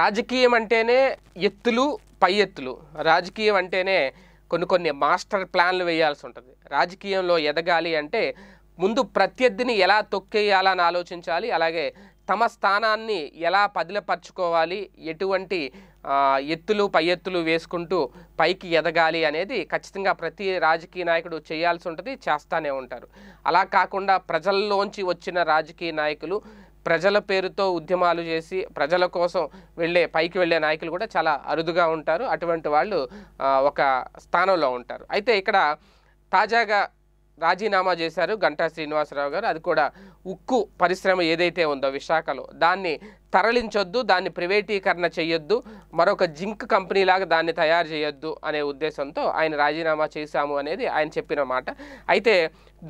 రాజకీయం అంటేనే ఎత్తులు పై ఎత్తులు రాజకీయం అంటేనే కొన్ని కొన్ని మాస్టర్ ప్లాన్లు వేయాల్సి ఉంటుంది రాజకీయంలో ఎదగాలి అంటే ముందు ప్రత్యర్థిని ఎలా తొక్కేయాలని ఆలోచించాలి అలాగే తమ స్థానాన్ని ఎలా పదిలపరచుకోవాలి ఎటువంటి ఎత్తులు పై ఎత్తులు వేసుకుంటూ పైకి ఎదగాలి అనేది ఖచ్చితంగా ప్రతి రాజకీయ నాయకుడు చేయాల్సి ఉంటుంది చేస్తానే ఉంటారు అలా కాకుండా ప్రజల్లోంచి వచ్చిన రాజకీయ నాయకులు ప్రజల పేరుతో ఉద్యమాలు చేసి ప్రజల కోసం వెళ్ళే పైకి వెళ్ళే నాయకులు కూడా చాలా అరుదుగా ఉంటారు అటువంటి వాళ్ళు ఒక స్థానంలో ఉంటారు అయితే ఇక్కడ తాజాగా రాజీనామా చేశారు గంటా శ్రీనివాసరావు గారు అది కూడా ఉక్కు పరిశ్రమ ఏదైతే ఉందో విశాఖలో దాన్ని తరలించొద్దు దాన్ని ప్రైవేటీకరణ చేయొద్దు మరొక జింక్ కంపెనీలాగా దాన్ని తయారు చేయొద్దు అనే ఉద్దేశంతో ఆయన రాజీనామా చేశాము అనేది ఆయన చెప్పిన మాట అయితే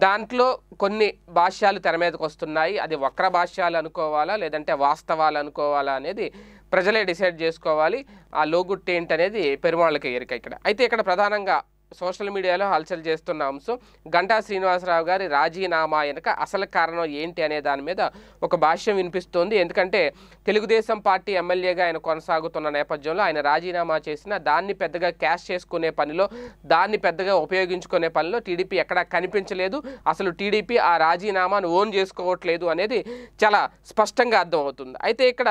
దాంట్లో కొన్ని భాష్యాలు తెర మీదకు వస్తున్నాయి అది వక్ర భాష్యాలు అనుకోవాలా లేదంటే వాస్తవాలు అనుకోవాలా అనేది ప్రజలే డిసైడ్ చేసుకోవాలి ఆ లోగుట్టేంటనేది పెరుమాళ్ళకి ఎరిక ఇక్కడ అయితే ఇక్కడ ప్రధానంగా సోషల్ మీడియాలో హల్చల్ చేస్తున్న అంశం గంటా శ్రీనివాసరావు గారి రాజీనామా వెనుక అసలు కారణం ఏంటి అనే దాని మీద ఒక భాష్యం వినిపిస్తోంది ఎందుకంటే తెలుగుదేశం పార్టీ ఎమ్మెల్యేగా ఆయన కొనసాగుతున్న నేపథ్యంలో ఆయన రాజీనామా చేసిన దాన్ని పెద్దగా క్యాష్ చేసుకునే పనిలో దాన్ని పెద్దగా ఉపయోగించుకునే పనిలో టీడీపీ ఎక్కడా కనిపించలేదు అసలు టీడీపీ ఆ రాజీనామాను ఓన్ చేసుకోవట్లేదు అనేది చాలా స్పష్టంగా అర్థమవుతుంది అయితే ఇక్కడ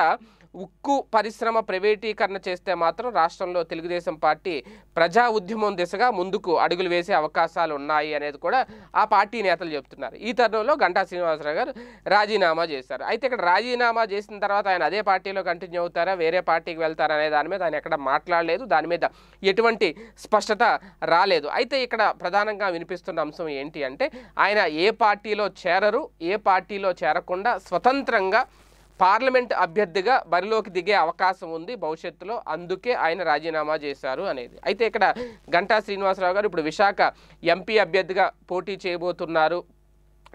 ఉక్కు పరిశ్రమ ప్రైవేటీకరణ చేస్తే మాత్రం రాష్ట్రంలో తెలుగుదేశం పార్టీ ప్రజా ఉద్యమం దిశగా ముందుకు అడుగులు వేసే అవకాశాలు ఉన్నాయి అనేది కూడా ఆ పార్టీ నేతలు చెప్తున్నారు ఈ తరుణంలో గంటా శ్రీనివాసరావు గారు రాజీనామా చేశారు అయితే ఇక్కడ రాజీనామా చేసిన తర్వాత ఆయన అదే పార్టీలో కంటిన్యూ అవుతారా వేరే పార్టీకి వెళ్తారా అనే దాని మీద ఆయన ఎక్కడ మాట్లాడలేదు దాని మీద ఎటువంటి స్పష్టత రాలేదు అయితే ఇక్కడ ప్రధానంగా వినిపిస్తున్న అంశం ఏంటి అంటే ఆయన ఏ పార్టీలో చేరరు ఏ పార్టీలో చేరకుండా స్వతంత్రంగా పార్లమెంట్ అభ్యర్థిగా బరిలోకి దిగే అవకాశం ఉంది భవిష్యత్తులో అందుకే ఆయన రాజీనామా చేశారు అనేది అయితే ఇక్కడ గంటా శ్రీనివాసరావు గారు ఇప్పుడు విశాఖ ఎంపీ అభ్యర్థిగా పోటీ చేయబోతున్నారు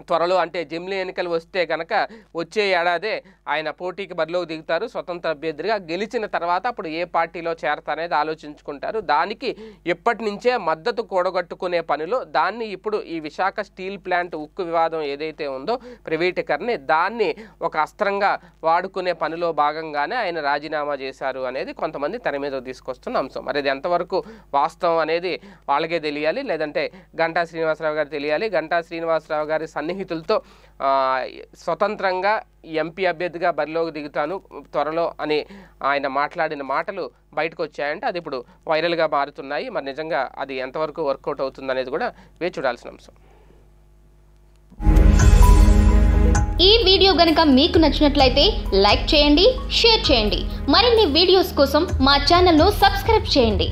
త్వరలో అంటే జమిలీ ఎన్నికలు వస్తే కనుక వచ్చే ఏడాదే ఆయన పోటీకి బరిలోకి దిగుతారు స్వతంత్ర అభ్యర్థిగా గెలిచిన తర్వాత అప్పుడు ఏ పార్టీలో చేరతారనేది ఆలోచించుకుంటారు దానికి ఎప్పటి నుంచే మద్దతు కూడగట్టుకునే పనులు దాన్ని ఇప్పుడు ఈ విశాఖ స్టీల్ ప్లాంట్ ఉక్కు వివాదం ఏదైతే ఉందో ప్రైవేటీకరణి దాన్ని ఒక అస్త్రంగా వాడుకునే పనిలో భాగంగానే ఆయన రాజీనామా చేశారు అనేది కొంతమంది తెర మీద తీసుకొస్తున్న అంశం మరి ఇది ఎంతవరకు వాస్తవం అనేది వాళ్ళకే తెలియాలి లేదంటే గంటా శ్రీనివాసరావు గారు తెలియాలి గంటా శ్రీనివాసరావు గారి సన్ని సన్నిహితులతో స్వతంత్రంగా ఎంపీ అభ్యర్థిగా బరిలోకి దిగుతాను త్వరలో అని ఆయన మాట్లాడిన మాటలు బయటకు వచ్చాయంటే అది ఇప్పుడు వైరల్గా మారుతున్నాయి మరి నిజంగా అది ఎంతవరకు వర్కౌట్ అవుతుందనేది కూడా వేచి చూడాల్సిన అంశం ఈ వీడియో గనక మీకు నచ్చినట్లయితే లైక్ చేయండి షేర్ చేయండి మరిన్ని వీడియోస్ కోసం మా ఛానల్ను సబ్స్క్రైబ్ చేయండి